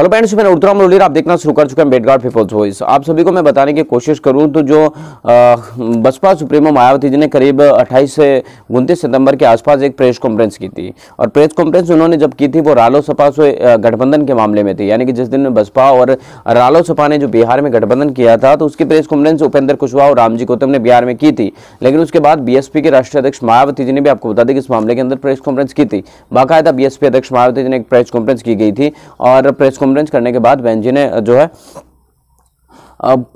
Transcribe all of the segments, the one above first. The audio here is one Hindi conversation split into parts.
हेलो फ्रेंड्स मैंने उर्तरा मरोलीर आप देखना शुरू कर चुके हैं बेटगार्ड पीपल्स वॉइस आप सभी को मैं बताने की कोशिश करूं तो जो बसपा सुप्रीमो मायावती जी ने करीब 28 से उनतीस सितंबर के आसपास एक प्रेस कॉन्फ्रेंस की थी और प्रेस कॉन्फ्रेंस उन्होंने जब की थी वो रालो सपा से गठबंधन के मामले में थी यानी कि जिस दिन बसपा और रालो सपा ने जो बिहार में गठबंधन किया था तो उसकी प्रेस कॉन्फ्रेंस उपेंद्र कुशवाहा और रामजी गौतम ने बिहार में की थी लेकिन उसके बाद बी के राष्ट्रीय अध्यक्ष मायावती जी ने भी आपको बता दें कि इस मामले के अंदर प्रेस कॉन्फ्रेंस की थी बाकायदा बी अध्यक्ष मायावती जी ने एक प्रेस कॉन्फ्रेंस की गई थी और प्रेस कॉन्फ्रेंस करने के बाद बैन जी ने जो है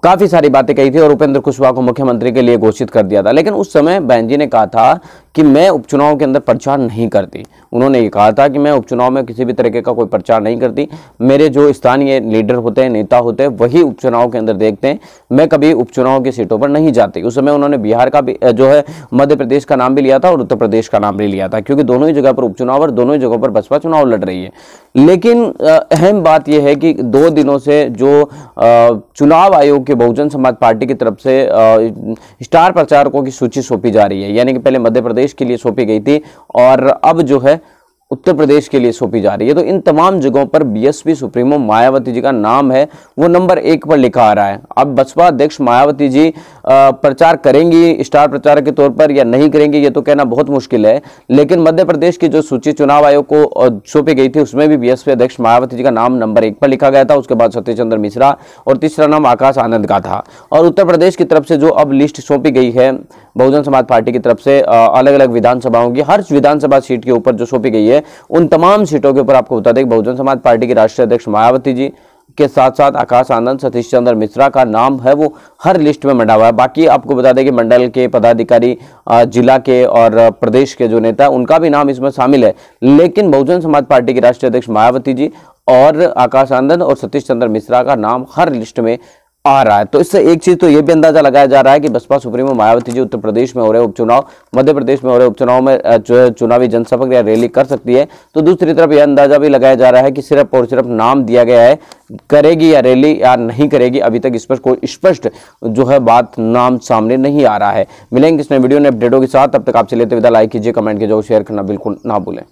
काफ़ी सारी बातें कही थी और उपेंद्र कुशवाहा को मुख्यमंत्री के लिए घोषित कर दिया था लेकिन उस समय बैनजी ने कहा था कि मैं उपचुनाव के अंदर प्रचार नहीं करती उन्होंने ये कहा था कि मैं उपचुनाव में किसी भी तरीके का कोई प्रचार नहीं करती मेरे जो स्थानीय लीडर होते हैं नेता होते हैं वही उपचुनाव के अंदर देखते हैं मैं कभी उपचुनाव की सीटों पर नहीं जाती उस समय उन्होंने बिहार का भी जो है मध्य प्रदेश का नाम भी लिया था और उत्तर प्रदेश का नाम भी लिया था क्योंकि दोनों ही जगह पर उपचुनाव और दोनों ही जगहों पर बसपा चुनाव लड़ रही है लेकिन अहम बात यह है कि दो दिनों से जो चुनाव आयोग के बहुजन समाज पार्टी की तरफ से स्टार प्रचारकों की सूची सौंपी जा रही है यानी कि पहले मध्य प्रदेश के लिए सौंपी गई थी और अब जो है उत्तर प्रदेश के लिए सौंपी जा रही है तो इन तमाम जगहों पर बीएसपी सुप्रीमो मायावती जी का नाम है वो नंबर एक पर लिखा आ रहा है अब बसपा अध्यक्ष मायावती जी प्रचार करेंगी स्टार प्रचारक के तौर पर या नहीं करेंगी ये तो कहना बहुत मुश्किल है लेकिन मध्य प्रदेश की जो सूची चुनाव आयोग को सौंपी गई थी उसमें भी बीएसपी अध्यक्ष मायावती जी का नाम नंबर एक पर लिखा गया था उसके बाद सत्यचंद्र मिश्रा और तीसरा नाम आकाश आनंद का था और उत्तर प्रदेश की तरफ से जो अब लिस्ट सौंपी गई है बहुजन समाज पार्टी की तरफ से अलग अलग विधानसभाओं की हर विधानसभा सीट के ऊपर जो सौंपी गई है है उन तमाम सीटों के ऊपर आपको बता दें बहुजन समाज पार्टी के राष्ट्रीय अध्यक्ष मायावती जी के साथ साथ आकाश आनंद सतीश चंद्र मिश्रा का नाम है वो हर लिस्ट में मंडा हुआ है बाकी आपको बता दें कि मंडल के पदाधिकारी जिला के और प्रदेश के जो नेता उनका भी नाम इसमें शामिल है लेकिन बहुजन समाज पार्टी के राष्ट्रीय अध्यक्ष मायावती जी और आकाश आनंद और सतीश चंद्र मिश्रा का नाम हर लिस्ट में आ रहा है तो इससे एक चीज तो यह भी अंदाजा लगाया जा रहा है कि बसपा सुप्रीमो मायावती जी उत्तर प्रदेश में हो रहे उपचुनाव मध्य प्रदेश में हो रहे उपचुनाव में जो है चुनावी जनसभा या रैली कर सकती है तो दूसरी तरफ यह अंदाजा भी लगाया जा रहा है कि सिर्फ और सिर्फ नाम दिया गया है करेगी या रैली या नहीं करेगी अभी तक इस पर कोई स्पष्ट जो है बात नाम सामने नहीं आ रहा है मिलेंगे इसमें वीडियो ने अपडेटों के साथ अब तक आपसे लेते विदा लाइक कीजिए कमेंट कीजिए शेयर करना बिल्कुल ना भूलें